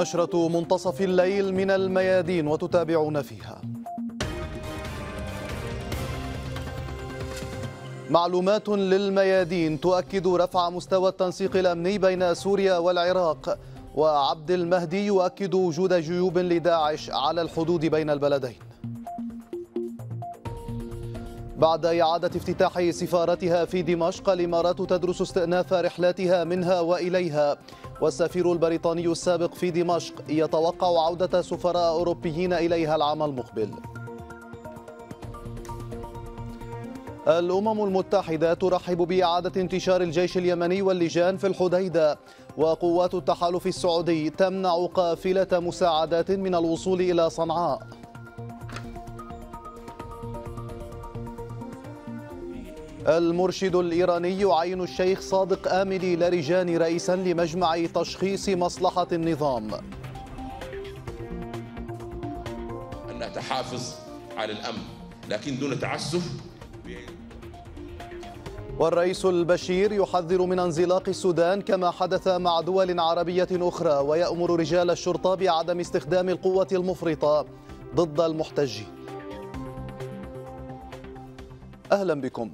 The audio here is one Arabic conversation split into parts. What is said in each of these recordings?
نشرة منتصف الليل من الميادين وتتابعون فيها معلومات للميادين تؤكد رفع مستوى التنسيق الأمني بين سوريا والعراق وعبد المهدي يؤكد وجود جيوب لداعش على الحدود بين البلدين بعد إعادة افتتاح سفارتها في دمشق الإمارات تدرس استئناف رحلاتها منها وإليها والسفير البريطاني السابق في دمشق يتوقع عودة سفراء أوروبيين إليها العام المقبل الأمم المتحدة ترحب بإعادة انتشار الجيش اليمني واللجان في الحديدة وقوات التحالف السعودي تمنع قافلة مساعدات من الوصول إلى صنعاء المرشد الإيراني عين الشيخ صادق آملي لاريجاني رئيسا لمجمع تشخيص مصلحة النظام أن نتحافظ على الأمن لكن دون تعسف والرئيس البشير يحذر من انزلاق السودان كما حدث مع دول عربية أخرى ويأمر رجال الشرطة بعدم استخدام القوة المفرطة ضد المحتجين أهلا بكم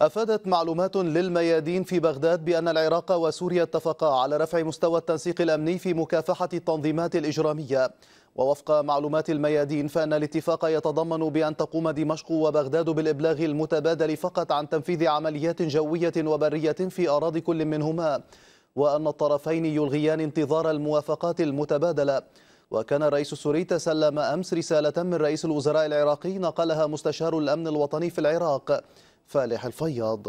أفادت معلومات للميادين في بغداد بأن العراق وسوريا اتفقا على رفع مستوى التنسيق الأمني في مكافحة التنظيمات الإجرامية ووفق معلومات الميادين فإن الاتفاق يتضمن بأن تقوم دمشق وبغداد بالإبلاغ المتبادل فقط عن تنفيذ عمليات جوية وبرية في أراضي كل منهما وأن الطرفين يلغيان انتظار الموافقات المتبادلة وكان الرئيس السوري تسلم أمس رسالة من رئيس الوزراء العراقي نقلها مستشار الأمن الوطني في العراق فالح الفياض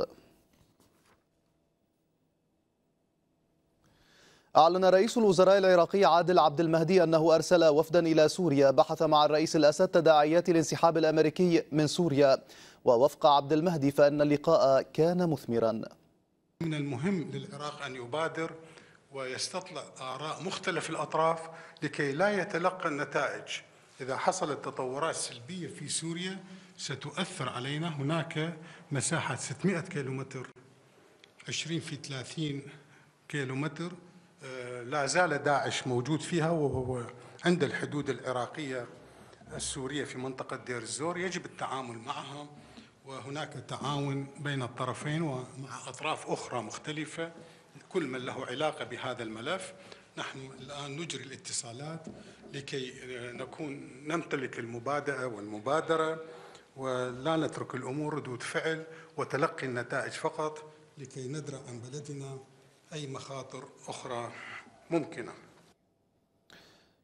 أعلن رئيس الوزراء العراقي عادل عبد المهدي أنه أرسل وفدا إلى سوريا بحث مع الرئيس الأسد تداعيات الانسحاب الأمريكي من سوريا ووفق عبد المهدي فإن اللقاء كان مثمرا من المهم للعراق أن يبادر ويستطلع آراء مختلف الأطراف لكي لا يتلقى النتائج إذا حصلت تطورات سلبية في سوريا ستؤثر علينا هناك مساحة 600 كيلومتر 20 في 30 كيلومتر آه، لا زال داعش موجود فيها وهو عند الحدود العراقية السورية في منطقة دير الزور يجب التعامل معها وهناك تعاون بين الطرفين ومع أطراف أخرى مختلفة كل من له علاقة بهذا الملف نحن الآن نجري الاتصالات لكي آه، نكون نمتلك المبادئة والمبادرة ولا نترك الأمور ردود فعل وتلقي النتائج فقط لكي ندرأ عن بلدنا أي مخاطر أخرى ممكنة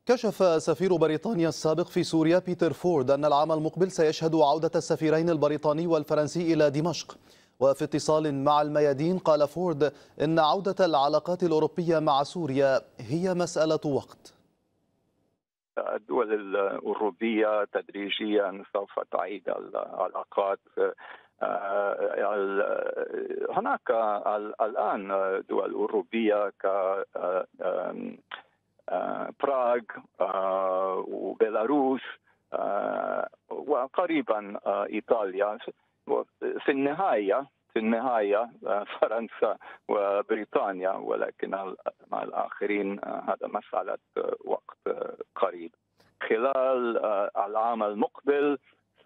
كشف سفير بريطانيا السابق في سوريا بيتر فورد أن العام المقبل سيشهد عودة السفيرين البريطاني والفرنسي إلى دمشق وفي اتصال مع الميادين قال فورد إن عودة العلاقات الأوروبية مع سوريا هي مسألة وقت الدول الأوروبية تدريجيا سوف تعيد العلاقات آه، هناك الآن دول أوروبية ك آه، آه، براغ وبيلاروس وقريبا إيطاليا في النهاية في النهاية آه، فرنسا وبريطانيا ولكن مع الآخرين آه، هذا مسألة آه، وقت قريب خلال العام المقبل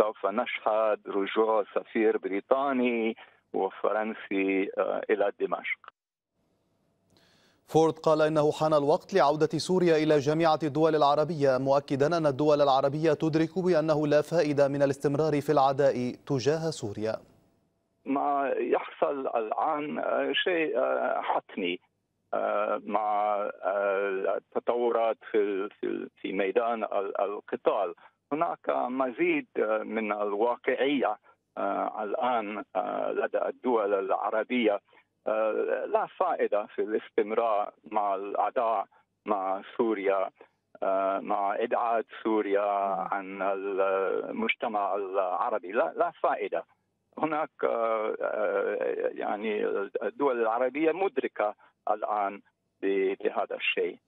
سوف نشهد رجوع سفير بريطاني وفرنسي إلى دمشق فورد قال إنه حان الوقت لعودة سوريا إلى جامعة الدول العربية مؤكدا أن الدول العربية تدرك بأنه لا فائدة من الاستمرار في العداء تجاه سوريا ما يحصل الآن شيء آه، حتمي آه، مع التطورات آه، في في ميدان القتال هناك مزيد من الواقعيه الان لدى الدول العربيه لا فائده في الاستمرار مع الاعداء مع سوريا مع ادعاء سوريا عن المجتمع العربي لا فائده هناك آه، آه، يعني الدول العربيه مدركه الان بهذا الشيء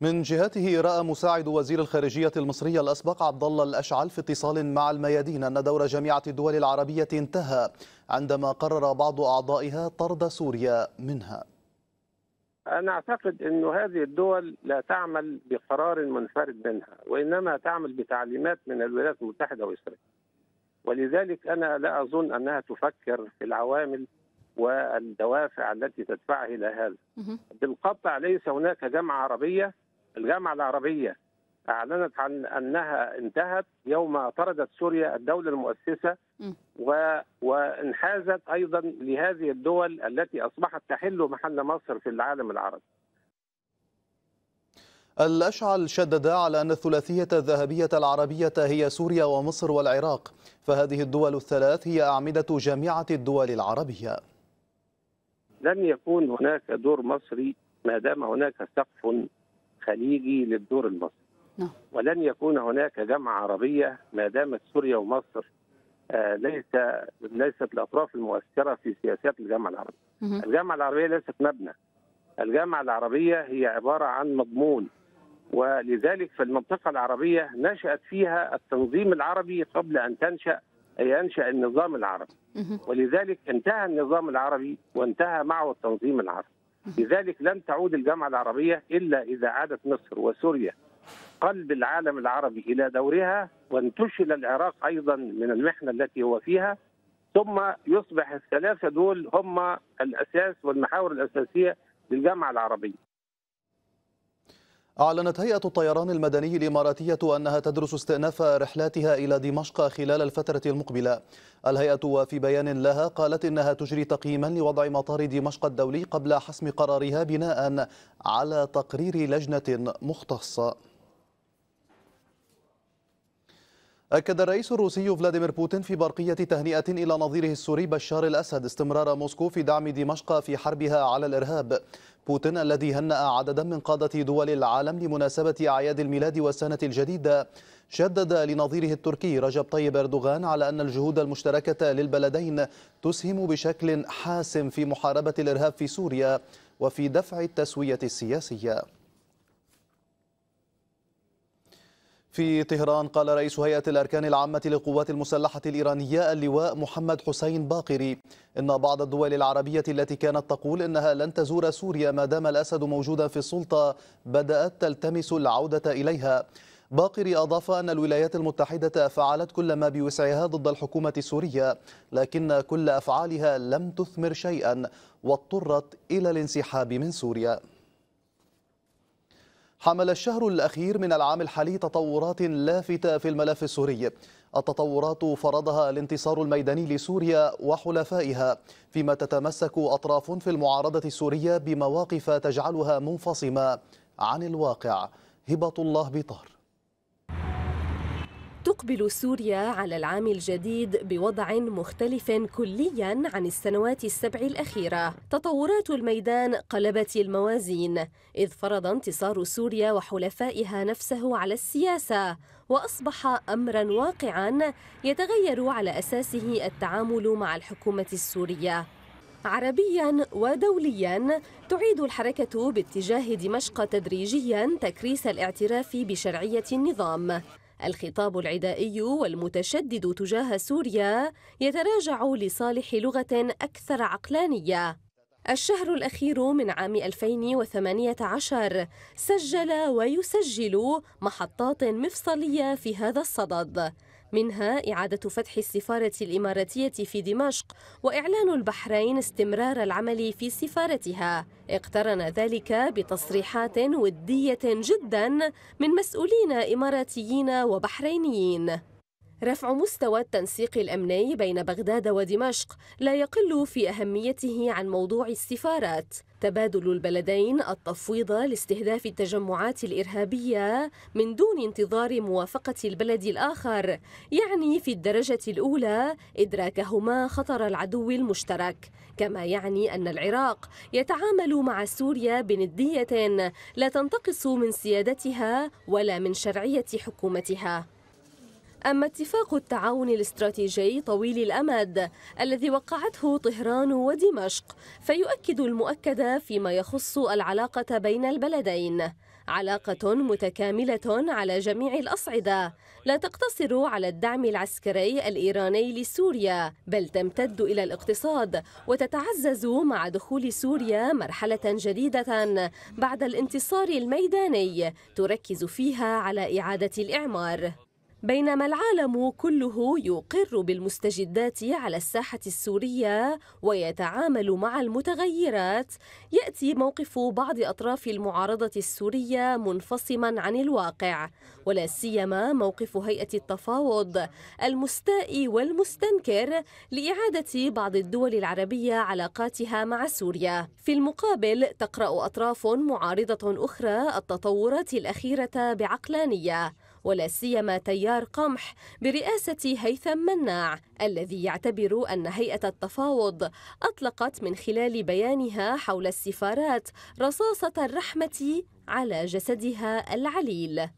من جهته راى مساعد وزير الخارجيه المصري الاسبق عبد الله الاشعل في اتصال مع الميادين ان دور جامعه الدول العربيه انتهى عندما قرر بعض اعضائها طرد سوريا منها. انا اعتقد انه هذه الدول لا تعمل بقرار منفرد منها وانما تعمل بتعليمات من الولايات المتحده واسرائيل. ولذلك انا لا اظن انها تفكر في العوامل والدوافع التي تدفعه الى هذا. بالقطع ليس هناك جامعه عربيه، الجامعه العربيه اعلنت عن انها انتهت يوم طردت سوريا الدوله المؤسسه و... وانحازت ايضا لهذه الدول التي اصبحت تحل محل مصر في العالم العربي. الأشعل شدد على أن الثلاثية الذهبية العربية هي سوريا ومصر والعراق فهذه الدول الثلاث هي أعمدة جامعة الدول العربية لن يكون هناك دور مصري ما دام هناك سقف خليجي للدور المصري نعم. ولن يكون هناك جامعة عربية ما دامت سوريا ومصر آه، ليس ليست الأطراف المؤثرة في سياسات الجامعة العربية الجامعة العربية ليست مبنى الجامعة العربية هي عبارة عن مضمون ولذلك فالمنطقة العربية نشأت فيها التنظيم العربي قبل أن تنشأ أي أنشأ النظام العربي ولذلك انتهى النظام العربي وانتهى معه التنظيم العربي لذلك لن تعود الجامعة العربية إلا إذا عادت مصر وسوريا قلب العالم العربي إلى دورها وانتشل العراق أيضا من المحنة التي هو فيها ثم يصبح الثلاثة دول هم الأساس والمحاور الأساسية للجامعة العربية أعلنت هيئة الطيران المدني الإماراتية أنها تدرس استئناف رحلاتها إلى دمشق خلال الفترة المقبلة الهيئة وفي بيان لها قالت إنها تجري تقييما لوضع مطار دمشق الدولي قبل حسم قرارها بناء على تقرير لجنة مختصة أكد الرئيس الروسي فلاديمير بوتين في برقية تهنئة إلى نظيره السوري بشار الأسد استمرار موسكو في دعم دمشق في حربها على الإرهاب بوتين الذي هنأ عددا من قادة دول العالم لمناسبة أعياد الميلاد والسنة الجديدة شدد لنظيره التركي رجب طيب أردوغان على أن الجهود المشتركة للبلدين تسهم بشكل حاسم في محاربة الإرهاب في سوريا وفي دفع التسوية السياسية في طهران قال رئيس هيئة الأركان العامة للقوات المسلحة الإيرانية اللواء محمد حسين باقري إن بعض الدول العربية التي كانت تقول إنها لن تزور سوريا ما دام الأسد موجودا في السلطة بدأت تلتمس العودة إليها باقري أضاف أن الولايات المتحدة فعلت كل ما بوسعها ضد الحكومة السورية لكن كل أفعالها لم تثمر شيئا واضطرت إلى الانسحاب من سوريا حمل الشهر الأخير من العام الحالي تطورات لافتة في الملف السوري التطورات فرضها الانتصار الميداني لسوريا وحلفائها فيما تتمسك أطراف في المعارضة السورية بمواقف تجعلها منفصمة عن الواقع هبة الله بطار تقبل سوريا على العام الجديد بوضع مختلف كليا عن السنوات السبع الأخيرة تطورات الميدان قلبت الموازين إذ فرض انتصار سوريا وحلفائها نفسه على السياسة وأصبح أمرا واقعا يتغير على أساسه التعامل مع الحكومة السورية عربيا ودوليا تعيد الحركة باتجاه دمشق تدريجيا تكريس الاعتراف بشرعية النظام الخطاب العدائي والمتشدد تجاه سوريا يتراجع لصالح لغة أكثر عقلانية الشهر الأخير من عام 2018 سجل ويسجل محطات مفصلية في هذا الصدد منها إعادة فتح السفارة الإماراتية في دمشق وإعلان البحرين استمرار العمل في سفارتها اقترن ذلك بتصريحات ودية جدا من مسؤولين إماراتيين وبحرينيين رفع مستوى التنسيق الامني بين بغداد ودمشق لا يقل في اهميته عن موضوع السفارات تبادل البلدين التفويض لاستهداف التجمعات الارهابيه من دون انتظار موافقه البلد الاخر يعني في الدرجه الاولى ادراكهما خطر العدو المشترك كما يعني ان العراق يتعامل مع سوريا بنديه لا تنتقص من سيادتها ولا من شرعيه حكومتها أما اتفاق التعاون الاستراتيجي طويل الأمد الذي وقعته طهران ودمشق فيؤكد المؤكد فيما يخص العلاقة بين البلدين علاقة متكاملة على جميع الأصعدة لا تقتصر على الدعم العسكري الإيراني لسوريا بل تمتد إلى الاقتصاد وتتعزز مع دخول سوريا مرحلة جديدة بعد الانتصار الميداني تركز فيها على إعادة الإعمار بينما العالم كله يقر بالمستجدات على الساحة السورية ويتعامل مع المتغيرات، يأتي موقف بعض أطراف المعارضة السورية منفصما عن الواقع، ولا سيما موقف هيئة التفاوض المستاء والمستنكر لإعادة بعض الدول العربية علاقاتها مع سوريا. في المقابل تقرأ أطراف معارضة أخرى التطورات الأخيرة بعقلانية. ولا سيما تيار قمح برئاسة هيثم مناع الذي يعتبر أن هيئة التفاوض أطلقت من خلال بيانها حول السفارات رصاصة الرحمة على جسدها العليل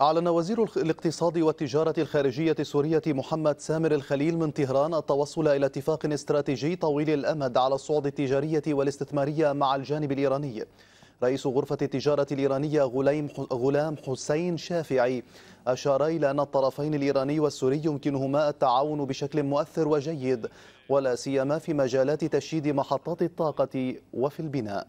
أعلن وزير الاقتصاد والتجارة الخارجية السورية محمد سامر الخليل من طهران التوصل إلى اتفاق استراتيجي طويل الأمد على الصعود التجارية والاستثمارية مع الجانب الإيراني رئيس غرفة التجارة الإيرانية غلام حسين شافعي أشار إلى أن الطرفين الإيراني والسوري يمكنهما التعاون بشكل مؤثر وجيد ولا سيما في مجالات تشييد محطات الطاقة وفي البناء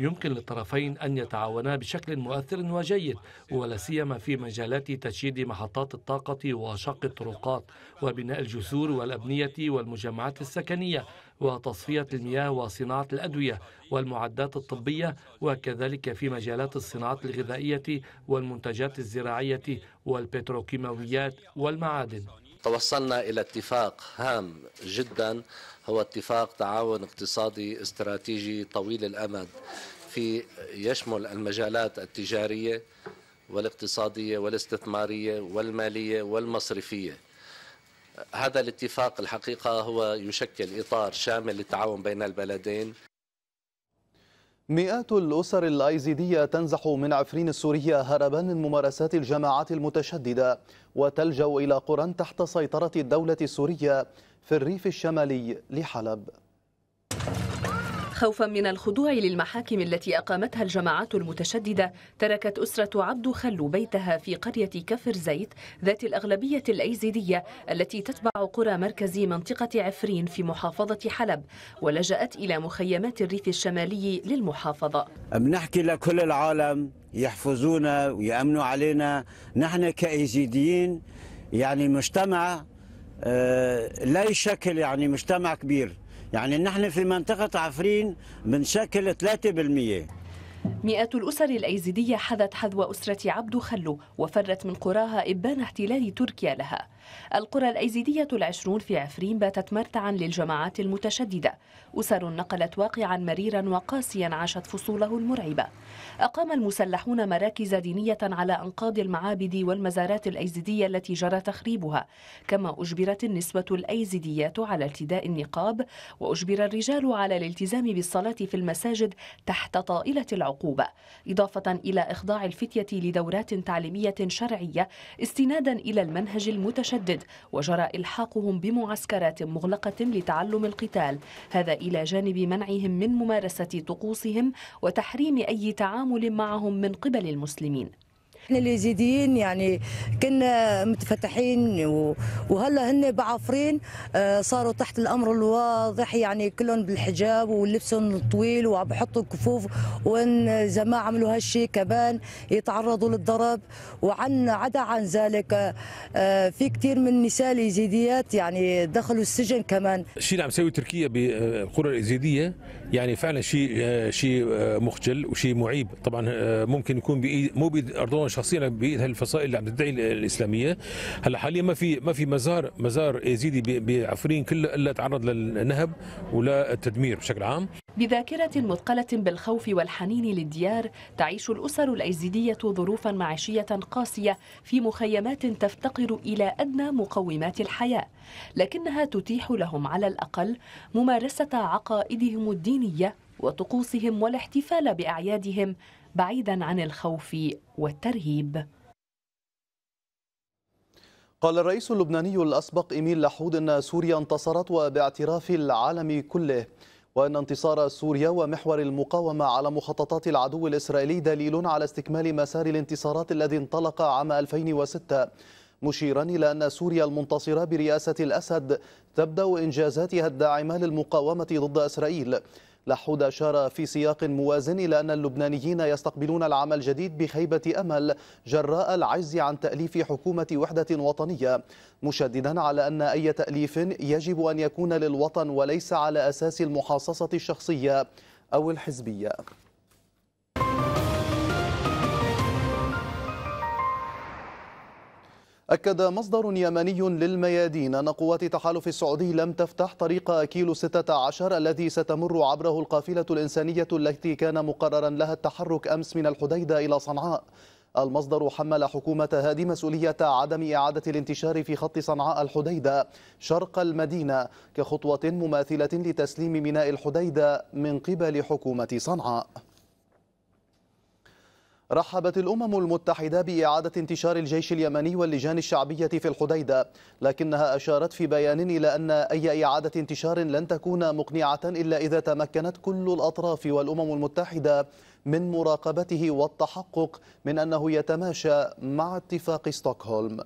يمكن للطرفين أن يتعاونا بشكل مؤثر وجيد ولا سيما في مجالات تشييد محطات الطاقة وشق الطرقات وبناء الجسور والأبنية والمجمعات السكنية وتصفية المياه وصناعة الأدوية والمعدات الطبية وكذلك في مجالات الصناعات الغذائية والمنتجات الزراعية والبتروكيماويات والمعادن توصلنا إلى اتفاق هام جدا هو اتفاق تعاون اقتصادي استراتيجي طويل الأمد في يشمل المجالات التجارية والاقتصادية والاستثمارية والمالية والمصرفية هذا الاتفاق الحقيقة هو يشكل إطار شامل للتعاون بين البلدين مئات الأسر الأيزيدية تنزح من عفرين السورية هربا من ممارسات الجماعات المتشددة وتلجأ إلى قرى تحت سيطرة الدولة السورية في الريف الشمالي لحلب خوفا من الخضوع للمحاكم التي أقامتها الجماعات المتشددة تركت أسرة عبد خلو بيتها في قرية كفر زيت ذات الأغلبية الأيزيدية التي تتبع قرى مركز منطقة عفرين في محافظة حلب ولجأت إلى مخيمات الريف الشمالي للمحافظة بنحكي لكل العالم يحفظونا ويأمنوا علينا نحن كأيزيديين يعني مجتمع آه، لا يشكل يعني مجتمع كبير يعني نحن في منطقة عفرين بنشكل 3% مئات الأسر الأيزيدية حذت حذو أسرة عبد خلو وفرت من قراها إبان احتلال تركيا لها القرى الأيزيدية العشرون في عفرين باتت مرتعا للجماعات المتشددة أسر نقلت واقعا مريرا وقاسيا عاشت فصوله المرعبة أقام المسلحون مراكز دينية على أنقاض المعابد والمزارات الأيزيدية التي جرى تخريبها كما أجبرت النسوة الأيزيديات على ارتداء النقاب وأجبر الرجال على الالتزام بالصلاة في المساجد تحت طائلة العقوبة إضافة إلى إخضاع الفتية لدورات تعليمية شرعية استنادا إلى المنهج المتشدد متعدد وجرى إلحاقهم بمعسكرات مغلقة لتعلم القتال هذا إلى جانب منعهم من ممارسة طقوسهم وتحريم أي تعامل معهم من قبل المسلمين احنا اليزيديين يعني كنا متفتحين وهلا هن بعفرين آه، صاروا تحت الامر الواضح يعني كلهم بالحجاب ولبسهم الطويل وعم بحطوا الكفوف وان اذا ما عملوا هالشيء كمان يتعرضوا للضرب وعن عدا عن ذلك آه، في كثير من النساء اليزيديات يعني دخلوا السجن كمان الشيء اللي عم يسوي تركيا بالقرى اليزيديه يعني فعلا شيء شيء آه، مخجل وشيء معيب طبعا آه، ممكن يكون بايد مو بايد اردوغان شخصيا بايد هالفصائل اللي عم تدعي الاسلاميه هلا حاليا ما في ما في مزار مزار يزيدي بعفرين كله الا تعرض للنهب ولا التدمير بشكل عام بذاكرة مثقلة بالخوف والحنين للديار تعيش الأسر الأيزيدية ظروفا معيشية قاسية في مخيمات تفتقر إلى أدنى مقومات الحياة لكنها تتيح لهم على الأقل ممارسة عقائدهم الدينية الدينية وطقوسهم والاحتفال بأعيادهم بعيدا عن الخوف والترهيب قال الرئيس اللبناني الأسبق إيميل لحود أن سوريا انتصرت وباعتراف العالم كله وأن انتصار سوريا ومحور المقاومة على مخططات العدو الإسرائيلي دليل على استكمال مسار الانتصارات الذي انطلق عام 2006 مشيرا إلى أن سوريا المنتصرة برئاسة الأسد تبدأ إنجازاتها الداعمة للمقاومة ضد إسرائيل لحود أشار في سياق موازن إلى أن اللبنانيين يستقبلون العام الجديد بخيبة أمل جراء العجز عن تأليف حكومة وحدة وطنية مشددا على أن أي تأليف يجب أن يكون للوطن وليس على أساس المحاصصة الشخصية أو الحزبية أكد مصدر يمني للميادين أن قوات تحالف السعودي لم تفتح طريق كيلو 16 الذي ستمر عبره القافلة الإنسانية التي كان مقررا لها التحرك أمس من الحديدة إلى صنعاء المصدر حمل حكومة هادي مسؤولية عدم إعادة الانتشار في خط صنعاء الحديدة شرق المدينة كخطوة مماثلة لتسليم ميناء الحديدة من قبل حكومة صنعاء رحبت الأمم المتحدة بإعادة انتشار الجيش اليمني واللجان الشعبية في الحديدة لكنها أشارت في بيان إلى أن أي إعادة انتشار لن تكون مقنعة إلا إذا تمكنت كل الأطراف والأمم المتحدة من مراقبته والتحقق من أنه يتماشى مع اتفاق ستوكهولم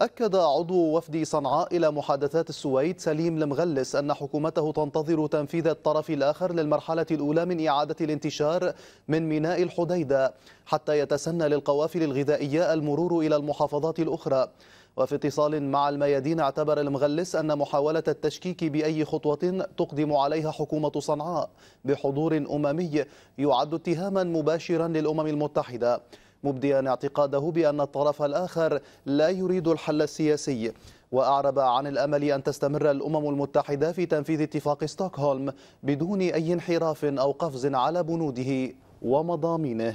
أكد عضو وفد صنعاء إلى محادثات السويد سليم المغلس أن حكومته تنتظر تنفيذ الطرف الآخر للمرحلة الأولى من إعادة الانتشار من ميناء الحديدة حتى يتسنى للقوافل الغذائية المرور إلى المحافظات الأخرى وفي اتصال مع الميادين اعتبر المغلس أن محاولة التشكيك بأي خطوة تقدم عليها حكومة صنعاء بحضور أممي يعد اتهاما مباشرا للأمم المتحدة مبديا اعتقاده بأن الطرف الآخر لا يريد الحل السياسي وأعرب عن الأمل أن تستمر الأمم المتحدة في تنفيذ اتفاق ستوكهولم بدون أي انحراف أو قفز على بنوده ومضامينه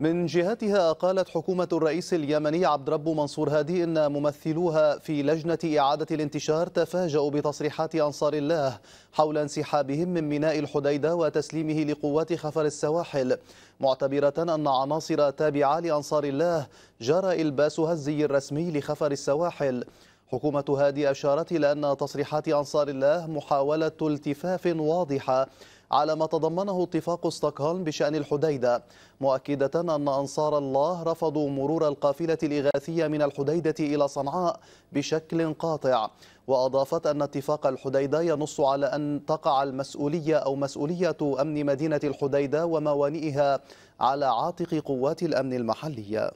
من جهتها قالت حكومة الرئيس اليمني عبد رب منصور هادي إن ممثلوها في لجنة إعادة الانتشار تفاجأوا بتصريحات أنصار الله حول انسحابهم من ميناء الحديدة وتسليمه لقوات خفر السواحل معتبرة أن عناصر تابعة لأنصار الله جرى إلباسها الزي الرسمي لخفر السواحل حكومة هادي أشارت إلى أن تصريحات أنصار الله محاولة التفاف واضحة على ما تضمنه اتفاق ستوكهولم بشأن الحديدة مؤكدة أن أنصار الله رفضوا مرور القافلة الإغاثية من الحديدة إلى صنعاء بشكل قاطع وأضافت أن اتفاق الحديدة ينص على أن تقع المسؤولية أو مسؤولية أمن مدينة الحديدة وموانئها على عاتق قوات الأمن المحلية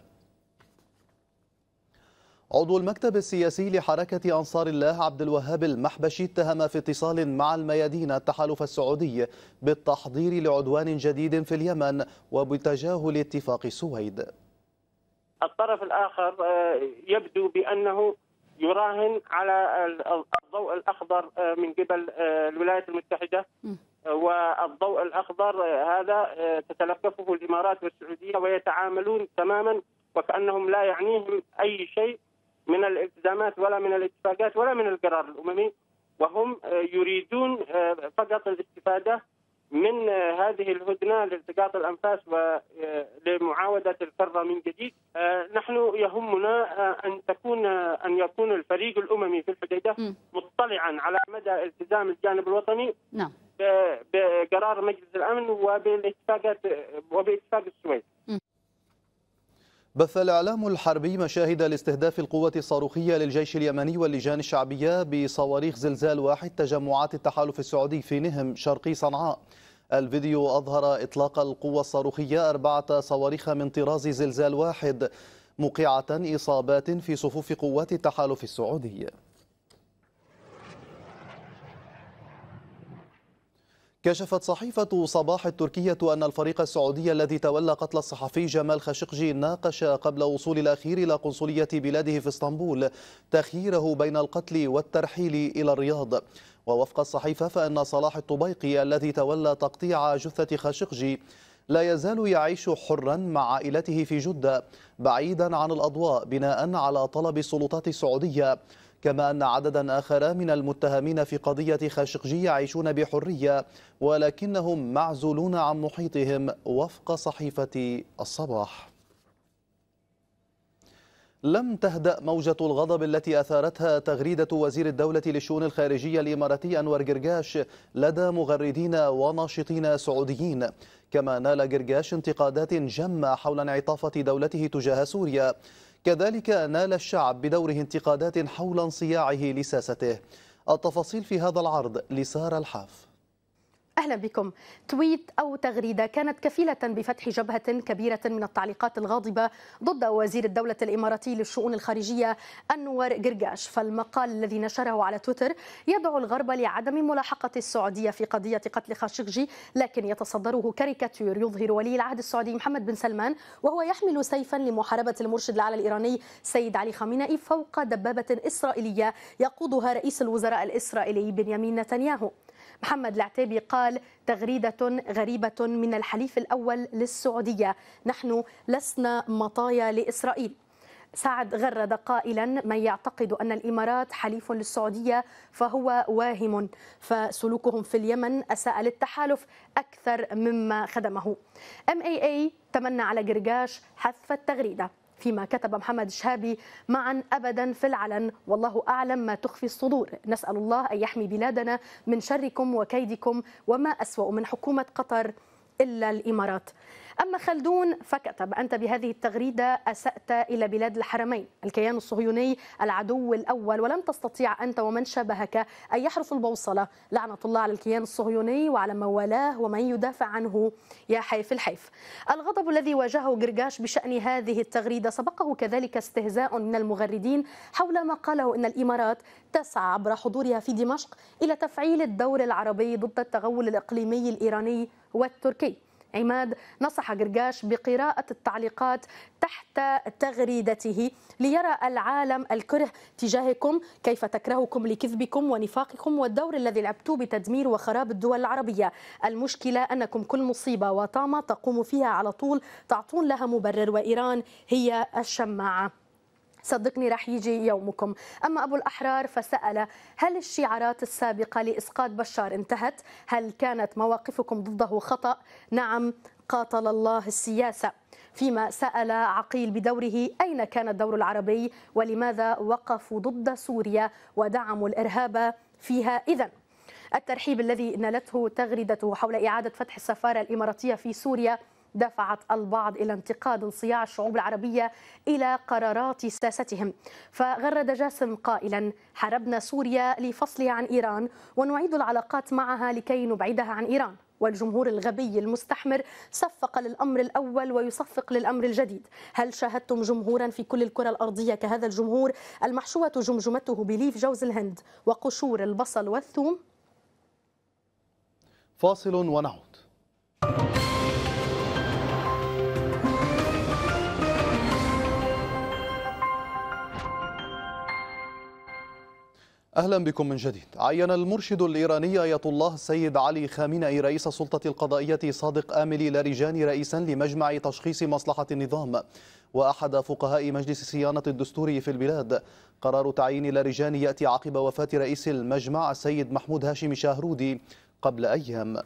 عضو المكتب السياسي لحركة أنصار الله عبد الوهاب المحبشي اتهم في اتصال مع الميادين التحالف السعودي بالتحضير لعدوان جديد في اليمن وبتجاهل اتفاق السويد الطرف الآخر آه، يبدو بأنه يراهن على الضوء الأخضر آه، من قبل آه، الولايات المتحدة والضوء الأخضر هذا تتلففه الإمارات والسعودية ويتعاملون تماما وكأنهم لا يعنيهم أي شيء من الالتزامات ولا من الاتفاقات ولا من القرار الاممي وهم آه، يريدون آه، فقط الاستفاده من آه، هذه الهدنه لالتقاط الانفاس ولمعاوده الكره من جديد نحن يهمنا ان تكون ان يكون الفريق الاممي في الحديده مطلعا على مدى التزام الجانب الوطني نعم بقرار مجلس الامن وبالاتفاقات وباتفاق السويد بث الإعلام الحربي مشاهد لاستهداف القوة الصاروخية للجيش اليمني واللجان الشعبية بصواريخ زلزال واحد تجمعات التحالف السعودي في نهم شرقي صنعاء الفيديو أظهر إطلاق القوة الصاروخية أربعة صواريخ من طراز زلزال واحد موقعة إصابات في صفوف قوات التحالف السعودي كشفت صحيفة صباح التركية أن الفريق السعودي الذي تولى قتل الصحفي جمال خاشقجي ناقش قبل وصول الأخير إلى قنصلية بلاده في اسطنبول تخييره بين القتل والترحيل إلى الرياض ووفق الصحيفة فإن صلاح الطبيقي الذي تولى تقطيع جثة خاشقجي لا يزال يعيش حرا مع عائلته في جدة بعيدا عن الأضواء بناء على طلب السلطات السعودية كما أن عددا آخر من المتهمين في قضية خاشقجي يعيشون بحرية ولكنهم معزولون عن محيطهم وفق صحيفة الصباح لم تهدأ موجة الغضب التي أثارتها تغريدة وزير الدولة للشؤون الخارجية الإماراتي أنور جرجاش لدى مغردين وناشطين سعوديين كما نال جرجاش انتقادات جمة حول انعطافة دولته تجاه سوريا كذلك نال الشعب بدوره انتقادات حول انصياعه لساسته التفاصيل في هذا العرض لسارة الحاف أهلا بكم تويت أو تغريدة كانت كفيلة بفتح جبهة كبيرة من التعليقات الغاضبة ضد وزير الدولة الإماراتي للشؤون الخارجية أنور قرقاش فالمقال الذي نشره على تويتر يدعو الغرب لعدم ملاحقة السعودية في قضية قتل خاشقجي لكن يتصدره كاريكاتير يظهر ولي العهد السعودي محمد بن سلمان وهو يحمل سيفا لمحاربة المرشد الأعلى الإيراني سيد علي خامنئي فوق دبابة إسرائيلية يقودها رئيس الوزراء الإسرائيلي بنيامين نتنياهو محمد العتيبي قال تغريدة غريبة من الحليف الأول للسعودية نحن لسنا مطايا لإسرائيل سعد غرد قائلا من يعتقد ان الامارات حليف للسعوديه فهو واهم فسلوكهم في اليمن اساء للتحالف اكثر مما خدمه. ام اي اي تمنى على جرجاش حذف التغريده فيما كتب محمد الشهابي معا أبدا في العلن والله أعلم ما تخفي الصدور نسأل الله أن يحمي بلادنا من شركم وكيدكم وما أسوأ من حكومة قطر إلا الإمارات أما خلدون فكتب أنت بهذه التغريدة أسأت إلى بلاد الحرمين الكيان الصهيوني العدو الأول ولم تستطيع أنت ومن شبهك أن يحرسوا البوصلة لعنة الله على الكيان الصهيوني وعلى موالاه ومن يدافع عنه يا حيف الحيف الغضب الذي واجهه جرجاش بشأن هذه التغريدة سبقه كذلك استهزاء من المغردين حول ما قاله أن الإمارات تسعى عبر حضورها في دمشق إلى تفعيل الدور العربي ضد التغول الإقليمي الإيراني والتركي عماد نصح قرقاش بقراءة التعليقات تحت تغريدته ليرى العالم الكره تجاهكم كيف تكرهكم لكذبكم ونفاقكم والدور الذي لعبتوه بتدمير وخراب الدول العربية المشكلة أنكم كل مصيبة وطامة تقوم فيها على طول تعطون لها مبرر وإيران هي الشماعة صدقني راح يجي يومكم أما أبو الأحرار فسأل هل الشعارات السابقة لإسقاط بشار انتهت؟ هل كانت مواقفكم ضده خطأ؟ نعم قاتل الله السياسة فيما سأل عقيل بدوره أين كان الدور العربي ولماذا وقفوا ضد سوريا ودعموا الإرهاب فيها إذا الترحيب الذي نالته تغريدته حول إعادة فتح السفارة الإماراتية في سوريا دفعت البعض إلى انتقاد انصياع الشعوب العربية إلى قرارات ساستهم فغرد جاسم قائلا حاربنا سوريا لفصلها عن إيران ونعيد العلاقات معها لكي نبعدها عن إيران والجمهور الغبي المستحمر صفق للأمر الأول ويصفق للأمر الجديد هل شاهدتم جمهورا في كل الكرة الأرضية كهذا الجمهور المحشوة جمجمته بليف جوز الهند وقشور البصل والثوم فاصل ونعود أهلا بكم من جديد عين المرشد الإيراني آية الله السيد علي خامنئي رئيس السلطة القضائية صادق آملي لاريجاني رئيسا لمجمع تشخيص مصلحة النظام وأحد فقهاء مجلس صيانة الدستور في البلاد قرار تعيين لاريجاني يأتي عقب وفاة رئيس المجمع السيد محمود هاشم شاهرودي قبل أيام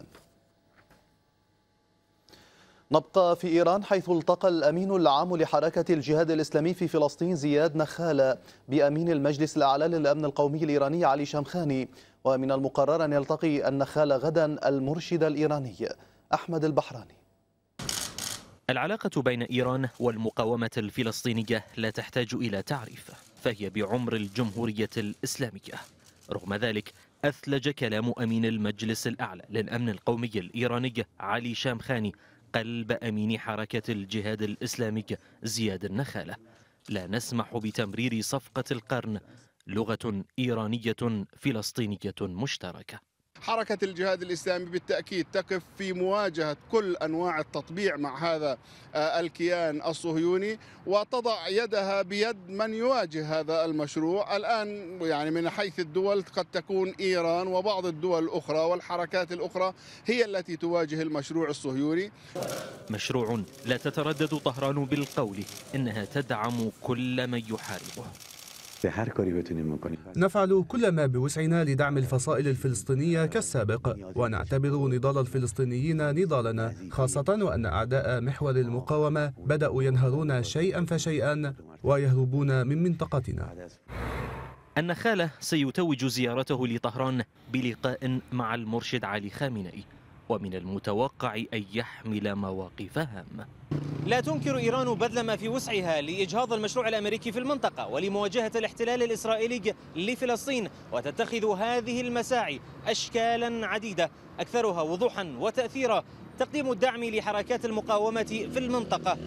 نبقى في إيران حيث التقى الأمين العام لحركة الجهاد الإسلامي في فلسطين زياد نخالة بأمين المجلس الأعلى للأمن القومي الإيراني علي شمخاني ومن المقرر أن يلتقي النخالة غدا المرشد الإيراني أحمد البحراني العلاقة بين إيران والمقاومة الفلسطينية لا تحتاج إلى تعريف فهي بعمر الجمهورية الإسلامية رغم ذلك أثلج كلام أمين المجلس الأعلى للأمن القومي الإيراني علي شامخاني قلب أمين حركة الجهاد الإسلامي زياد النخالة لا نسمح بتمرير صفقة القرن لغة إيرانية فلسطينية مشتركة حركة الجهاد الإسلامي بالتأكيد تقف في مواجهة كل أنواع التطبيع مع هذا آه، الكيان الصهيوني وتضع يدها بيد من يواجه هذا المشروع الآن يعني من حيث الدول قد تكون إيران وبعض الدول الأخرى والحركات الأخرى هي التي تواجه المشروع الصهيوني مشروع لا تتردد طهران بالقول إنها تدعم كل من يحاربه نفعل كل ما بوسعنا لدعم الفصائل الفلسطينية كالسابق ونعتبر نضال الفلسطينيين نضالنا خاصة وأن أعداء محور المقاومة بدأوا ينهرون شيئا فشيئا ويهربون من منطقتنا النخالة سيتوج زيارته لطهران بلقاء مع المرشد علي خامنئي ومن المتوقع أن يحمل مواقف هامة لا تنكر إيران بذل ما في وسعها لإجهاض المشروع الأمريكي في المنطقة ولمواجهة الاحتلال الإسرائيلي لفلسطين وتتخذ هذه المساعي أشكالا عديدة أكثرها وضوحا وتأثيرا تقديم الدعم لحركات المقاومة في المنطقة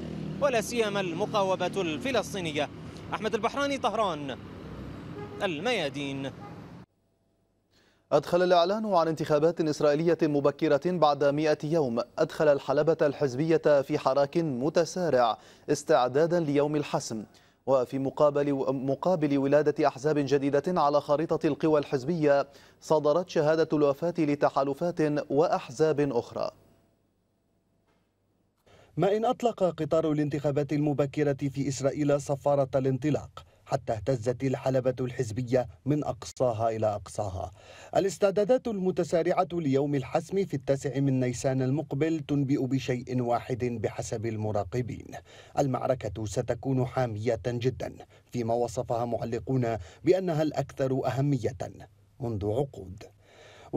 ولا سيما المقاومة الفلسطينية أحمد البحراني طهران الميادين أدخل الإعلان عن انتخابات إسرائيلية مبكرة بعد 100 يوم أدخل الحلبة الحزبية في حراك متسارع استعدادا ليوم الحسم وفي مقابل مقابل ولادة أحزاب جديدة على خريطة القوى الحزبية صدرت شهادة الوفاة لتحالفات وأحزاب أخرى ما إن أطلق قطار الانتخابات المبكرة في إسرائيل صفارة الانطلاق حتى اهتزت الحلبة الحزبية من أقصاها إلى أقصاها الاستعدادات المتسارعة ليوم الحسم في التاسع من نيسان المقبل تنبئ بشيء واحد بحسب المراقبين المعركة ستكون حامية جدا فيما وصفها معلقون بأنها الأكثر أهمية منذ عقود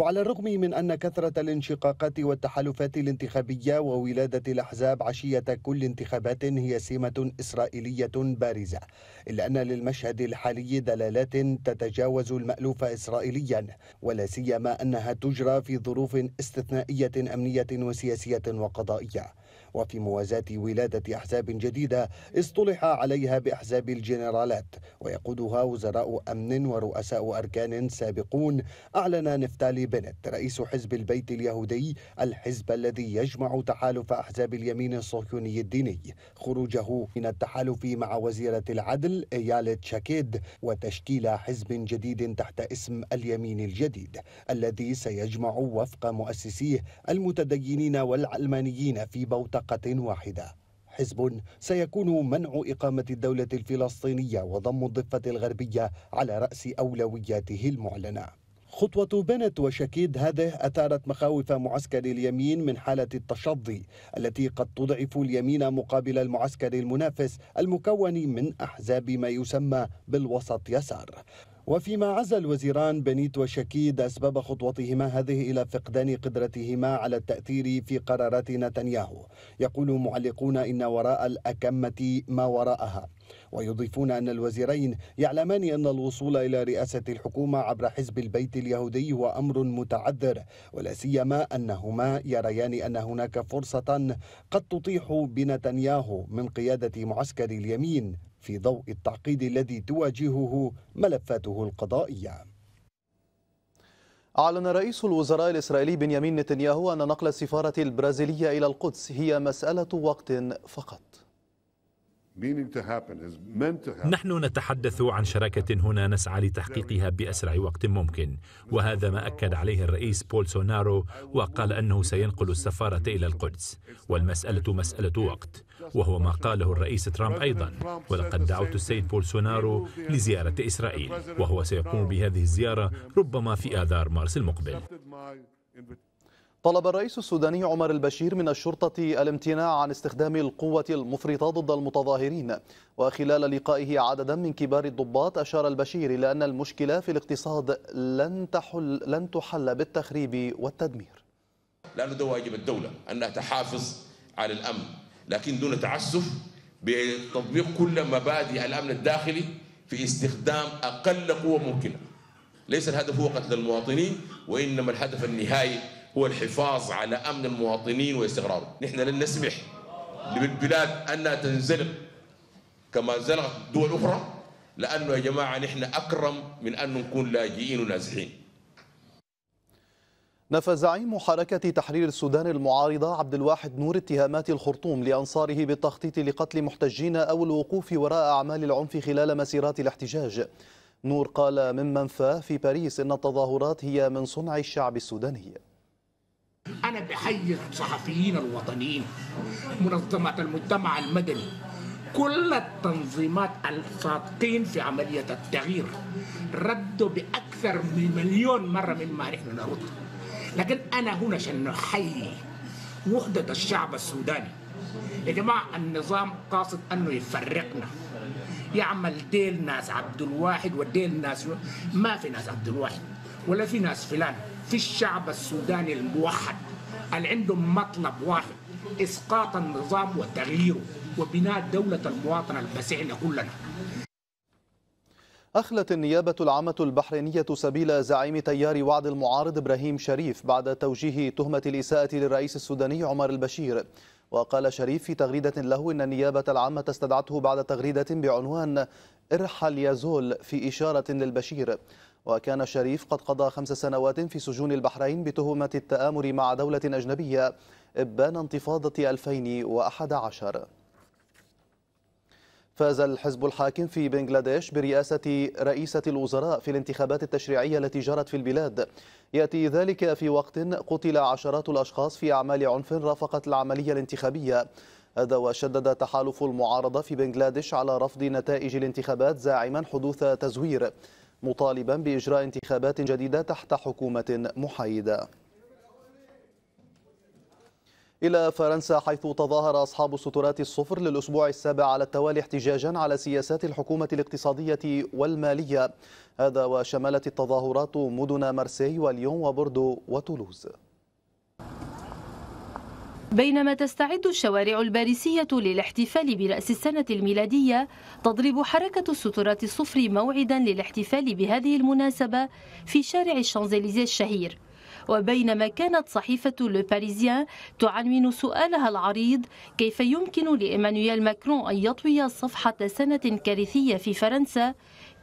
وعلى الرغم من أن كثرة الانشقاقات والتحالفات الانتخابية وولادة الأحزاب عشية كل انتخابات هي سمة إسرائيلية بارزة إلا أن للمشهد الحالي دلالات تتجاوز المألوف إسرائيليا ولا سيما أنها تجرى في ظروف استثنائية أمنية وسياسية وقضائية وفي موازاة ولادة أحزاب جديدة اصطلح عليها بأحزاب الجنرالات ويقودها وزراء أمن ورؤساء أركان سابقون أعلن نفتالي بنت رئيس حزب البيت اليهودي الحزب الذي يجمع تحالف أحزاب اليمين الصهيوني الديني خروجه من التحالف مع وزيرة العدل إيالة شاكيد وتشكيل حزب جديد تحت اسم اليمين الجديد الذي سيجمع وفق مؤسسيه المتدينين والعلمانيين في بوتقة منطقة واحدة حزب سيكون منع إقامة الدولة الفلسطينية وضم الضفة الغربية على رأس أولوياته المعلنة خطوة بنت وشكيد هذه أثارت مخاوف معسكر اليمين من حالة التشظي التي قد تضعف اليمين مقابل المعسكر المنافس المكون من أحزاب ما يسمى بالوسط يسار وفيما عزا الوزيران بنيت وشكيد أسباب خطوتهما هذه إلى فقدان قدرتهما على التأثير في قرارات نتنياهو يقول معلقون إن وراء الأكمة ما وراءها ويضيفون أن الوزيرين يعلمان أن الوصول إلى رئاسة الحكومة عبر حزب البيت اليهودي هو أمر متعذر ولا سيما أنهما يريان أن هناك فرصة قد تطيح بنتنياهو من قيادة معسكر اليمين في ضوء التعقيد الذي تواجهه ملفاته القضائيه أعلن رئيس الوزراء الإسرائيلي بنيامين نتنياهو أن نقل السفارة البرازيلية إلى القدس هي مسألة وقت فقط نحن نتحدث عن شراكة هنا نسعى لتحقيقها بأسرع وقت ممكن وهذا ما أكد عليه الرئيس بولسونارو وقال أنه سينقل السفارة إلى القدس والمسألة مسألة وقت وهو ما قاله الرئيس ترامب أيضا ولقد دعوت السيد بولسونارو لزيارة إسرائيل وهو سيقوم بهذه الزيارة ربما في آذار مارس المقبل طلب الرئيس السوداني عمر البشير من الشرطة الامتناع عن استخدام القوة المفرطة ضد المتظاهرين وخلال لقائه عددا من كبار الضباط أشار البشير إلى أن المشكلة في الاقتصاد لن تحل, لن تحل بالتخريب والتدمير لأنه ده واجب الدولة أنها تحافظ على الأمن لكن دون تعسف بتطبيق كل مبادئ الأمن الداخلي في استخدام أقل قوة ممكنة ليس الهدف هو قتل المواطنين وإنما الهدف النهائي هو الحفاظ على أمن المواطنين واستقراره نحن لن نسمح للبلاد أنها تنزلق كما انزلقت دول أخرى لأنه يا جماعة نحن أكرم من أن نكون لاجئين ونازحين نفى زعيم حركة تحرير السودان المعارضة عبد الواحد نور اتهامات الخرطوم لأنصاره بالتخطيط لقتل محتجين أو الوقوف وراء أعمال العنف خلال مسيرات الاحتجاج نور قال ممن فاه في باريس أن التظاهرات هي من صنع الشعب السوداني أنا بحيي الصحفيين الوطنيين منظمة المجتمع المدني كل التنظيمات الصادقين في عملية التغيير ردوا بأكثر من مليون مرة مما نحن نرد لكن أنا هنا عشان نحيي وحدة الشعب السوداني يا جماعة النظام قاصد أنه يفرقنا يعمل ديل ناس عبد الواحد وديل ناس ما في ناس عبد الواحد ولا في ناس فلان في الشعب السوداني الموحد اللي عندهم مطلب واحد اسقاط النظام وتغييره وبناء دوله المواطنه البسيحنا كلنا أخلت النيابة العامة البحرينية سبيل زعيم تيار وعد المعارض إبراهيم شريف بعد توجيه تهمة الإساءة للرئيس السوداني عمر البشير وقال شريف في تغريدة له إن النيابة العامة استدعته بعد تغريدة بعنوان ارحل يا زول في إشارة للبشير وكان شريف قد قضى خمس سنوات في سجون البحرين بتهمة التآمر مع دولة أجنبية إبان انتفاضة 2011 فاز الحزب الحاكم في بنغلاديش برئاسة رئيسة الوزراء في الانتخابات التشريعية التي جرت في البلاد يأتي ذلك في وقت قتل عشرات الأشخاص في أعمال عنف رافقت العملية الانتخابية هذا وشدد تحالف المعارضة في بنغلاديش على رفض نتائج الانتخابات زاعما حدوث تزوير مطالبا بإجراء انتخابات جديدة تحت حكومة محايدة إلى فرنسا حيث تظاهر أصحاب السترات الصفر للأسبوع السابع على التوالي احتجاجا على سياسات الحكومة الاقتصادية والمالية هذا وشملت التظاهرات مدن مرسي وليون وبوردو وتولوز بينما تستعد الشوارع الباريسية للاحتفال برأس السنة الميلادية تضرب حركة السترات الصفر موعدا للاحتفال بهذه المناسبة في شارع الشانزليزيه الشهير وبينما كانت صحيفة لو باريزيان تعنون سؤالها العريض كيف يمكن لإيمانويل ماكرون أن يطوي صفحة سنة كارثية في فرنسا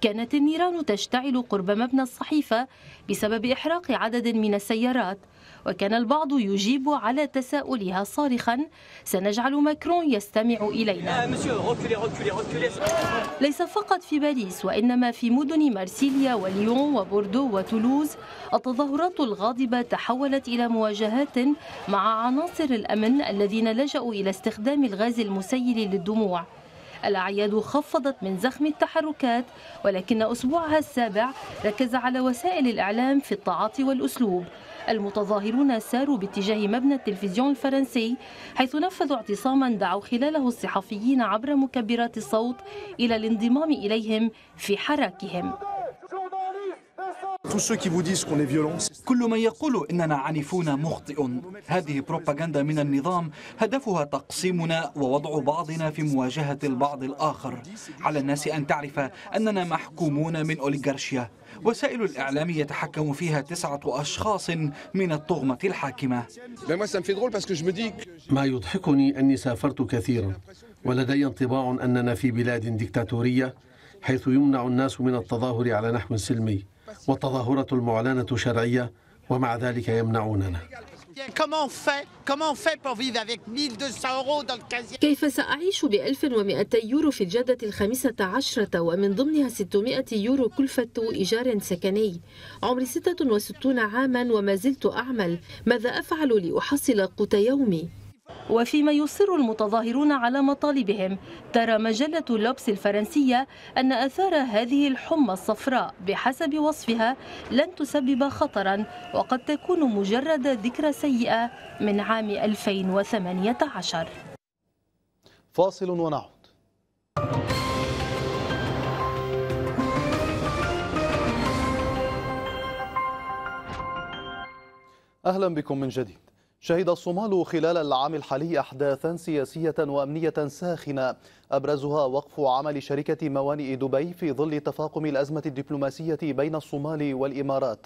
كانت النيران تشتعل قرب مبنى الصحيفة بسبب إحراق عدد من السيارات وكان البعض يجيب على تساؤلها صارخا سنجعل ماكرون يستمع إلينا آه، ليس فقط في باريس وإنما في مدن مارسيليا وليون وبوردو وتولوز التظاهرات الغاضبة تحولت إلى مواجهات مع عناصر الأمن الذين لجأوا إلى استخدام الغاز المسيل للدموع الأعياد خفضت من زخم التحركات ولكن أسبوعها السابع ركز على وسائل الإعلام في التعاطي والأسلوب المتظاهرون ساروا باتجاه مبنى التلفزيون الفرنسي حيث نفذوا اعتصاما دعوا خلاله الصحفيين عبر مكبرات الصوت إلى الانضمام إليهم في حراكهم كل من يقول إننا عنيفون مخطئ هذه بروباغندا من النظام هدفها تقسيمنا ووضع بعضنا في مواجهة البعض الآخر على الناس أن تعرف أننا محكومون من أوليغارشيا وسائل الإعلام يتحكم فيها تسعة أشخاص من الطغمة الحاكمة ما يضحكني أني سافرت كثيرا ولدي انطباع أننا في بلاد ديكتاتورية حيث يمنع الناس من التظاهر على نحو سلمي والتظاهرة المعلنة شرعية ومع ذلك يمنعوننا كيف سأعيش ب 1200 يورو في الجادة الخامسة عشرة ومن ضمنها 600 يورو كلفة إيجار سكني عمري 66 عاما وما زلت أعمل ماذا أفعل لأحصل قوت يومي؟ وفيما يصر المتظاهرون على مطالبهم ترى مجلة لوبس الفرنسية أن آثار هذه الحمى الصفراء بحسب وصفها لن تسبب خطرا وقد تكون مجرد ذكرى سيئة من عام 2018 فاصل ونعود أهلا بكم من جديد شهد الصومال خلال العام الحالي أحداثا سياسية وأمنية ساخنة أبرزها وقف عمل شركة موانئ دبي في ظل تفاقم الأزمة الدبلوماسية بين الصومال والإمارات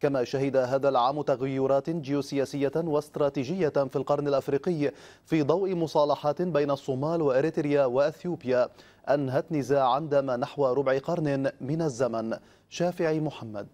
كما شهد هذا العام تغيرات جيوسياسية واستراتيجية في القرن الأفريقي في ضوء مصالحات بين الصومال وإريتريا وأثيوبيا أنهت نزاعا دام نحو ربع قرن من الزمن شافعي محمد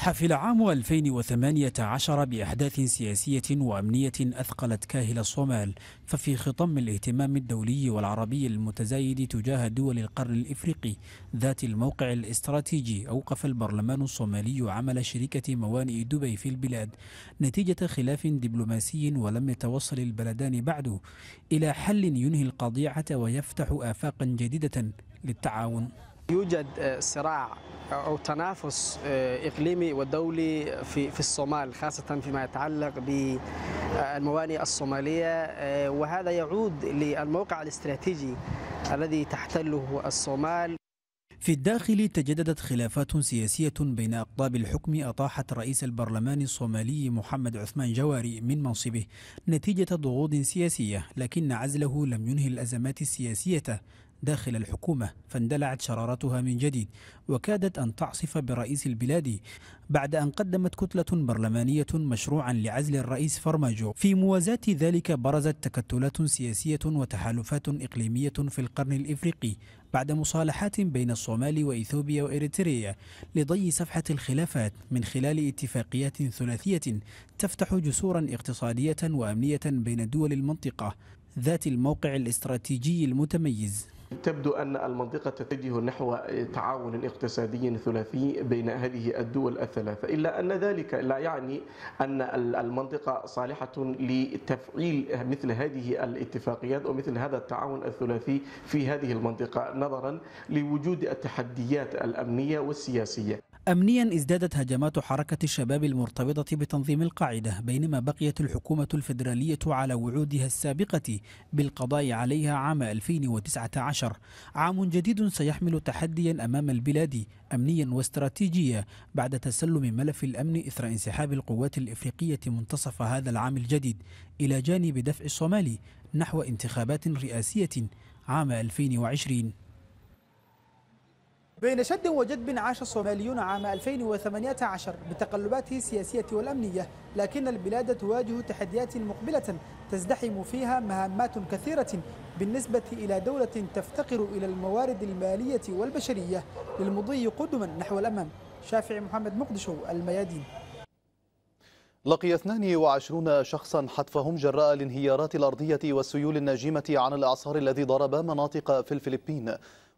حفل عام 2018 بأحداث سياسية وأمنية أثقلت كاهل الصومال ففي خطم الاهتمام الدولي والعربي المتزايد تجاه دول القرن الإفريقي ذات الموقع الاستراتيجي أوقف البرلمان الصومالي عمل شركة موانئ دبي في البلاد نتيجة خلاف دبلوماسي ولم يتوصل البلدان بعد إلى حل ينهي القضيعة ويفتح آفاقا جديدة للتعاون يوجد آه، صراع أو تنافس آه، إقليمي ودولي في في الصومال خاصة فيما يتعلق بالموانئ الصومالية آه، وهذا يعود للموقع الاستراتيجي الذي تحتله الصومال في الداخل تجددت خلافات سياسية بين أقطاب الحكم أطاحت رئيس البرلمان الصومالي محمد عثمان جواري من منصبه نتيجة ضغوط سياسية لكن عزله لم ينهي الأزمات السياسية داخل الحكومة فاندلعت شرارتها من جديد وكادت أن تعصف برئيس البلاد بعد أن قدمت كتلة برلمانية مشروعا لعزل الرئيس فرماجو في موازاة ذلك برزت تكتلات سياسية وتحالفات إقليمية في القرن الإفريقي بعد مصالحات بين الصومال وإثيوبيا وإريتريا لضي صفحة الخلافات من خلال اتفاقيات ثلاثية تفتح جسورا اقتصادية وأمنية بين دول المنطقة ذات الموقع الاستراتيجي المتميز تبدو أن المنطقة تتجه نحو تعاون اقتصادي ثلاثي بين هذه الدول الثلاثة إلا أن ذلك لا يعني أن المنطقة صالحة لتفعيل مثل هذه الاتفاقيات ومثل هذا التعاون الثلاثي في هذه المنطقة نظرا لوجود التحديات الأمنية والسياسية أمنيا ازدادت هجمات حركة الشباب المرتبطة بتنظيم القاعدة بينما بقيت الحكومة الفيدرالية على وعودها السابقة بالقضاء عليها عام 2019 عام جديد سيحمل تحديا أمام البلاد أمنيا واستراتيجيا بعد تسلم ملف الأمن إثر انسحاب القوات الإفريقية منتصف هذا العام الجديد إلى جانب دفع الصومالي نحو انتخابات رئاسية عام 2020 بين شد وجذب عاش الصوماليون عام 2018 بتقلباته السياسية والأمنية لكن البلاد تواجه تحديات مقبلة تزدحم فيها مهمات كثيرة بالنسبة إلى دولة تفتقر إلى الموارد المالية والبشرية للمضي قدما نحو الأمام شافعي محمد مقدشو الميادين لقي 22 شخصا حتفهم جراء الانهيارات الأرضية والسيول الناجمة عن الإعصار الذي ضرب مناطق في الفلبين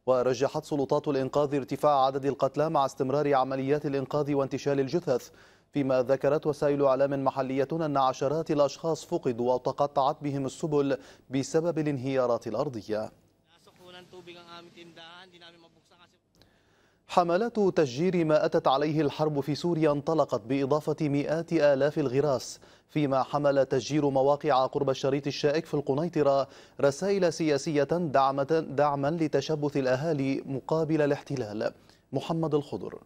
ورجحت سلطات الإنقاذ ارتفاع عدد القتلى مع استمرار عمليات الإنقاذ وانتشال الجثث فيما ذكرت وسائل أعلام محلية أن عشرات الأشخاص فقدوا وتقطعت بهم السبل بسبب الانهيارات الأرضية حملات تشجير ما أتت عليه الحرب في سوريا انطلقت بإضافة مئات آلاف الغراس فيما حمل تشجير مواقع قرب الشريط الشائك في القنيطرة رسائل سياسية دعمة دعما لتشبث الأهالي مقابل الاحتلال محمد الخضر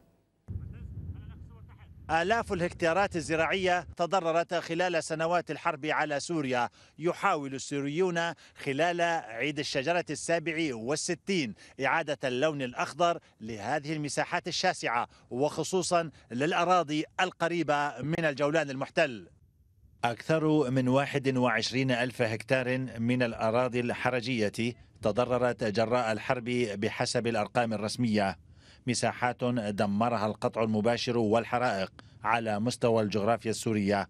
آلاف الهكتارات الزراعية تضررت خلال سنوات الحرب على سوريا يحاول السوريون خلال عيد الشجرة السابع والستين إعادة اللون الأخضر لهذه المساحات الشاسعة وخصوصا للأراضي القريبة من الجولان المحتل أكثر من 21 ألف هكتار من الأراضي الحرجية تضررت جراء الحرب بحسب الأرقام الرسمية مساحات دمرها القطع المباشر والحرائق على مستوى الجغرافيا السورية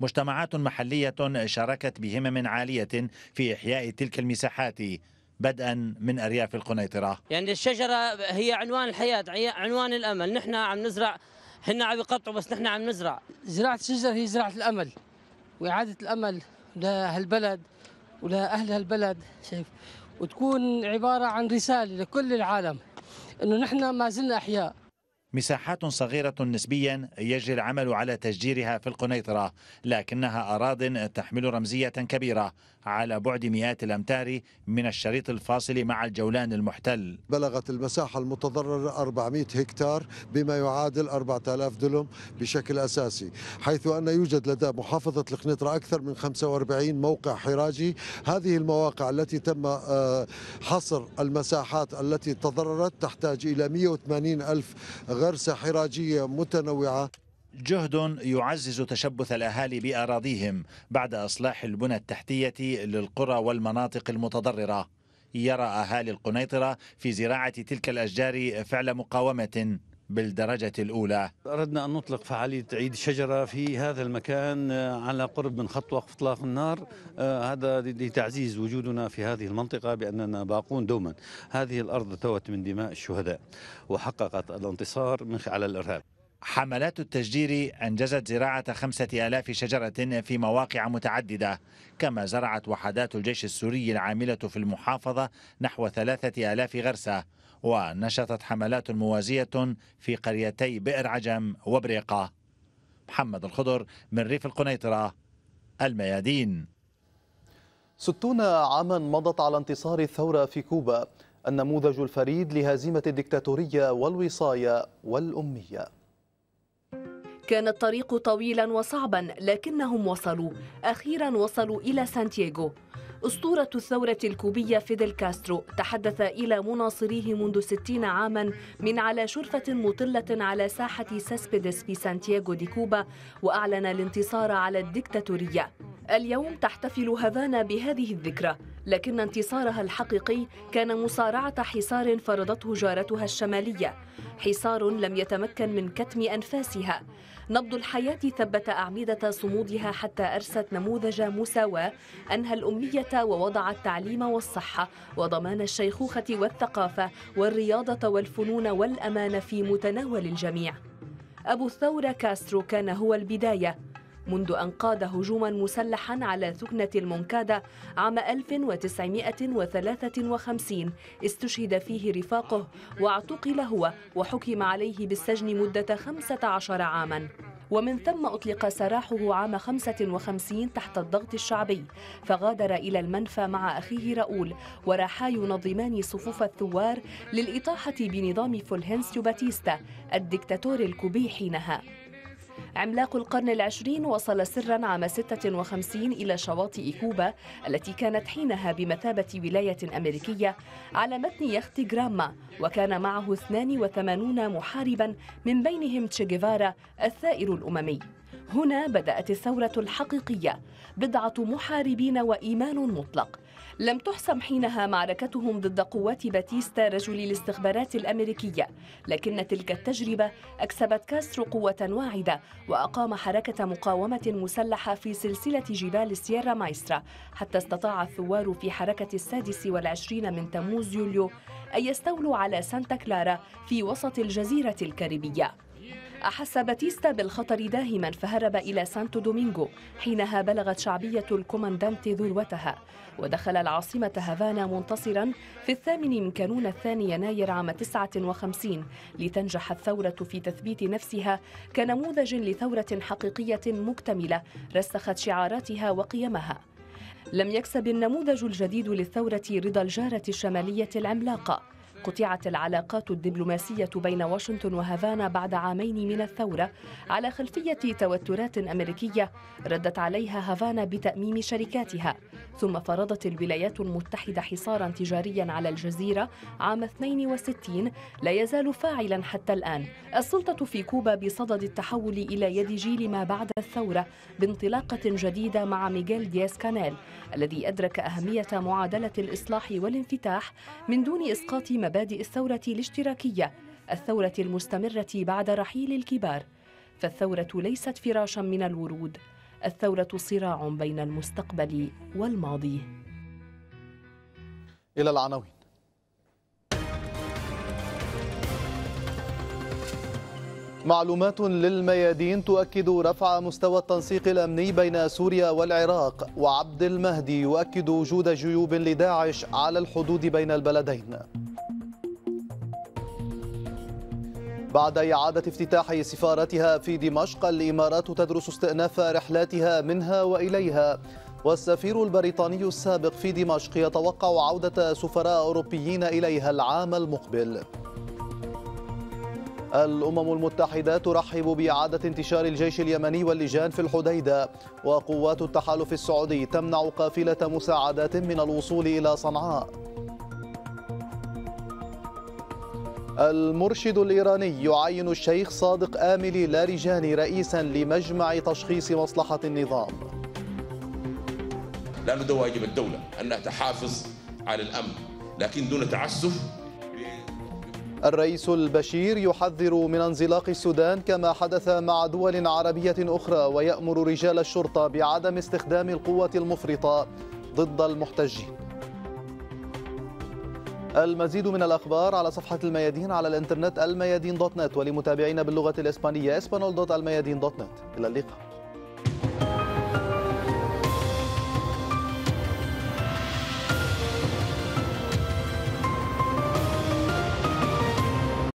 مجتمعات محلية شاركت بهمم عالية في إحياء تلك المساحات بدءا من أرياف القنيطرة يعني الشجرة هي عنوان الحياة عنوان الأمل نحن عم نزرع هن عم يقطعوا بس نحن عم نزرع زراعة الشجر هي زراعة الأمل واعاده الامل لهالبلد ولاهل هالبلد شايف وتكون عباره عن رساله لكل العالم انه نحن ما زلنا احياء مساحات صغيرة نسبيا يجري العمل على تشجيرها في القنيطرة لكنها أراض تحمل رمزية كبيرة على بعد مئات الأمتار من الشريط الفاصل مع الجولان المحتل بلغت المساحة المتضررة 400 هكتار بما يعادل 4000 دلم بشكل أساسي حيث أن يوجد لدى محافظة القنيطرة أكثر من 45 موقع حراجي هذه المواقع التي تم آه، حصر المساحات التي تضررت تحتاج إلى 180 ألف غرسة حراجية متنوعة جهد يعزز تشبث الأهالي بأراضيهم بعد إصلاح البنى التحتية للقرى والمناطق المتضررة يرى أهالي القنيطرة في زراعة تلك الأشجار فعل مقاومة بالدرجة الأولى أردنا أن نطلق فعالية عيد الشجرة في هذا المكان آه، على قرب من خط وقف إطلاق النار آه، هذا لتعزيز وجودنا في هذه المنطقة بأننا باقون دوما هذه الأرض ثوت من دماء الشهداء وحققت الانتصار على الإرهاب حملات التشجير أنجزت زراعة خمسة آلاف شجرة في مواقع متعددة كما زرعت وحدات الجيش السوري العاملة في المحافظة نحو ثلاثة آلاف غرسة ونشطت حملات موازية في قريتي بئر عجم وبريقة محمد الخضر من ريف القنيطرة الميادين ستون عاما مضت على انتصار الثورة في كوبا النموذج الفريد لهزيمة الدكتاتورية والوصاية والأمية كان الطريق طويلا وصعبا لكنهم وصلوا أخيرا وصلوا إلى سانتياغو أسطورة الثورة الكوبية فيدل كاسترو تحدث إلى مناصريه منذ ستين عاما من على شرفة مطلة على ساحة ساسبيدس في سانتياغو دي كوبا وأعلن الانتصار على الدكتاتورية اليوم تحتفل هافانا بهذه الذكرى لكن انتصارها الحقيقي كان مصارعة حصار فرضته جارتها الشمالية حصار لم يتمكن من كتم أنفاسها نبض الحياة ثبت أعمدة صمودها حتى أرست نموذج مساواة أنهى الأمية ووضع التعليم والصحة وضمان الشيخوخة والثقافة والرياضة والفنون والأمان في متناول الجميع أبو الثورة كاسترو كان هو البداية منذ أن قاد هجوما مسلحا على ثكنة المنكادة عام 1953 استشهد فيه رفاقه واعتقل هو وحكم عليه بالسجن مدة 15 عاما ومن ثم أطلق سراحه عام 55 تحت الضغط الشعبي فغادر إلى المنفى مع أخيه راؤول وراحا ينظمان صفوف الثوار للإطاحة بنظام فولهنسيو باتيستا الدكتاتور الكوبي حينها عملاق القرن العشرين وصل سرا عام 56 إلى شواطئ كوبا التي كانت حينها بمثابة ولاية أمريكية على متن يخت جراما وكان معه 82 محاربا من بينهم تشيغيفارا الثائر الأممي هنا بدأت الثورة الحقيقية بضعة محاربين وإيمان مطلق لم تحسم حينها معركتهم ضد قوات باتيستا رجل الاستخبارات الأمريكية لكن تلك التجربة أكسبت كاسترو قوة واعدة وأقام حركة مقاومة مسلحة في سلسلة جبال السيرا مايسترا حتى استطاع الثوار في حركة السادس والعشرين من تموز يوليو أن يستولوا على سانتا كلارا في وسط الجزيرة الكاريبية أحس باتيستا بالخطر داهما فهرب إلى سانتو دومينغو حينها بلغت شعبية الكوماندانت ذروتها ودخل العاصمة هافانا منتصرا في الثامن من كانون الثاني يناير عام 59 لتنجح الثورة في تثبيت نفسها كنموذج لثورة حقيقية مكتملة رسخت شعاراتها وقيمها لم يكسب النموذج الجديد للثورة رضا الجارة الشمالية العملاقة قطعت العلاقات الدبلوماسية بين واشنطن وهافانا بعد عامين من الثورة على خلفية توترات أمريكية ردت عليها هافانا بتأميم شركاتها ثم فرضت الولايات المتحدة حصارا تجاريا على الجزيرة عام 62 لا يزال فاعلا حتى الآن السلطة في كوبا بصدد التحول إلى يد جيل ما بعد الثورة بانطلاقة جديدة مع ميغيل دياس كانيل الذي أدرك أهمية معادلة الإصلاح والانفتاح من دون إسقاط مبادئ مبادئ الثورة الاشتراكية الثورة المستمرة بعد رحيل الكبار فالثورة ليست فراشا من الورود الثورة صراع بين المستقبل والماضي إلى العناوين معلومات للميادين تؤكد رفع مستوى التنسيق الأمني بين سوريا والعراق وعبد المهدي يؤكد وجود جيوب لداعش على الحدود بين البلدين بعد إعادة افتتاح سفارتها في دمشق الإمارات تدرس استئناف رحلاتها منها وإليها والسفير البريطاني السابق في دمشق يتوقع عودة سفراء أوروبيين إليها العام المقبل الأمم المتحدة ترحب بإعادة انتشار الجيش اليمني واللجان في الحديدة وقوات التحالف السعودي تمنع قافلة مساعدات من الوصول إلى صنعاء المرشد الإيراني يعين الشيخ صادق آملي لاريجاني رئيسا لمجمع تشخيص مصلحة النظام لا ندوى واجب الدولة أنها تحافظ على الأمن لكن دون تعسف الرئيس البشير يحذر من انزلاق السودان كما حدث مع دول عربية أخرى ويأمر رجال الشرطة بعدم استخدام القوة المفرطة ضد المحتجين المزيد من الأخبار على صفحة الميادين على الإنترنت الميادين دوت نت ولمتابعينا باللغة الإسبانية اسبانول دوت الميادين دوت نت إلى اللقاء